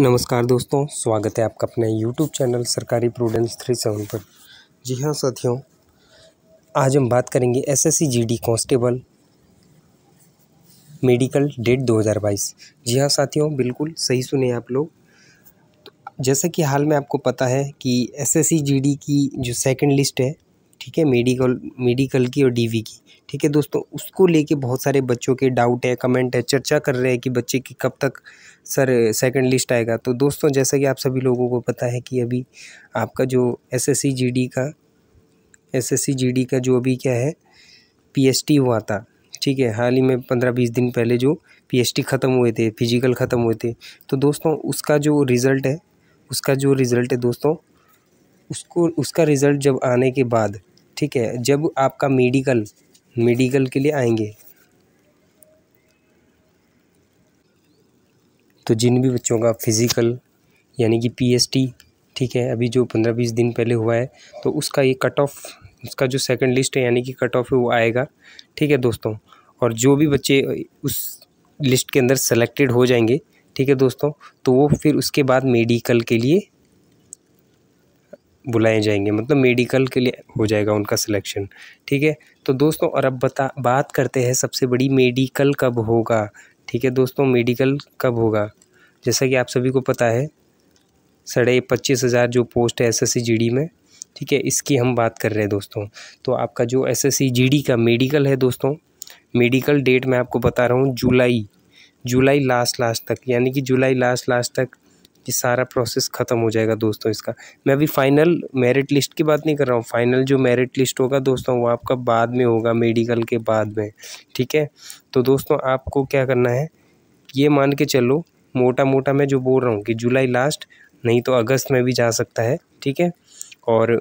नमस्कार दोस्तों स्वागत है आपका अपने YouTube चैनल सरकारी प्रूडेंस थ्री सेवन पर जी हाँ साथियों आज हम बात करेंगे SSC GD constable medical date 2022 जी हाँ साथियों बिल्कुल सही सुने आप लोग तो जैसा कि हाल में आपको पता है कि एसएससी जीडी की जो सेकंड लिस्ट है ठीक है मेडिकल मेडिकल की और डीवी की ठीक है दोस्तों उसको लेके बहुत सारे बच्चों के डाउट है कमेंट है चर्चा कर रहे हैं कि बच्चे की कब तक सर सेकंड लिस्ट आएगा तो दोस्तों जैसा कि आप सभी लोगों को पता है कि अभी आपका जो एसएससी जीडी का एसएससी जीडी का जो अभी क्या है पीएसटी हुआ था ठीक है हाल ही में पंद्रह बीस दिन पहले जो पी ख़त्म हुए थे फिजिकल ख़त्म हुए थे तो दोस्तों उसका जो रिज़ल्ट है उसका जो रिज़ल्ट है दोस्तों उसको उसका रिज़ल्ट जब आने के बाद ठीक है जब आपका मेडिकल मेडिकल के लिए आएंगे तो जिन भी बच्चों का फिज़िकल यानी कि पीएसटी ठीक है अभी जो पंद्रह बीस दिन पहले हुआ है तो उसका ये कट ऑफ उसका जो सेकंड लिस्ट है यानी कि कट ऑफ है वो आएगा ठीक है दोस्तों और जो भी बच्चे उस लिस्ट के अंदर सेलेक्टेड हो जाएंगे ठीक है दोस्तों तो वो फिर उसके बाद मेडिकल के लिए बुलाए जाएंगे मतलब मेडिकल के लिए हो जाएगा उनका सिलेक्शन ठीक है तो दोस्तों और अब बता बात करते हैं सबसे बड़ी मेडिकल कब होगा ठीक है दोस्तों मेडिकल कब होगा जैसा कि आप सभी को पता है साढ़े पच्चीस हज़ार जो पोस्ट है एस एस में ठीक है इसकी हम बात कर रहे हैं दोस्तों तो आपका जो एस एस का मेडिकल है दोस्तों मेडिकल डेट मैं आपको बता रहा हूँ जुलाई जुलाई लास्ट लास्ट तक यानी कि जुलाई लास्ट लास्ट तक कि सारा प्रोसेस ख़त्म हो जाएगा दोस्तों इसका मैं अभी फाइनल मेरिट लिस्ट की बात नहीं कर रहा हूँ फाइनल जो मेरिट लिस्ट होगा दोस्तों वो आपका बाद में होगा मेडिकल के बाद में ठीक है तो दोस्तों आपको क्या करना है ये मान के चलो मोटा मोटा मैं जो बोल रहा हूँ कि जुलाई लास्ट नहीं तो अगस्त में भी जा सकता है ठीक है और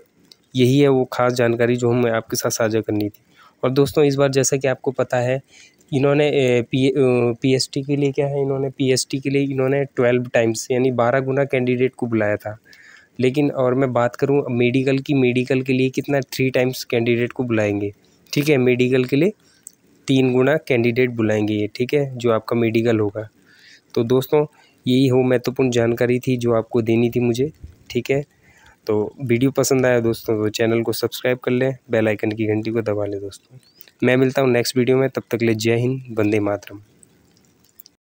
यही है वो ख़ास जानकारी जो हमें आपके साथ साझा करनी थी और दोस्तों इस बार जैसा कि आपको पता है इन्होंने पी पी एस टी के लिए क्या है इन्होंने पी एस टी के लिए इन्होंने ट्वेल्व टाइम्स यानी बारह गुना कैंडिडेट को बुलाया था लेकिन और मैं बात करूँ मेडिकल की मेडिकल के लिए कितना थ्री टाइम्स कैंडिडेट को बुलाएंगे ठीक है मेडिकल के लिए तीन गुना कैंडिडेट बुलाएंगे ये ठीक है जो आपका मेडिकल होगा तो दोस्तों यही हो महत्वपूर्ण जानकारी थी जो आपको देनी थी मुझे ठीक है तो वीडियो पसंद आया दोस्तों तो चैनल को सब्सक्राइब कर लें बेल आइकन की घंटी को दबा लें दोस्तों मैं मिलता हूँ नेक्स्ट वीडियो में तब तक ले जय हिंद वंदे मातरम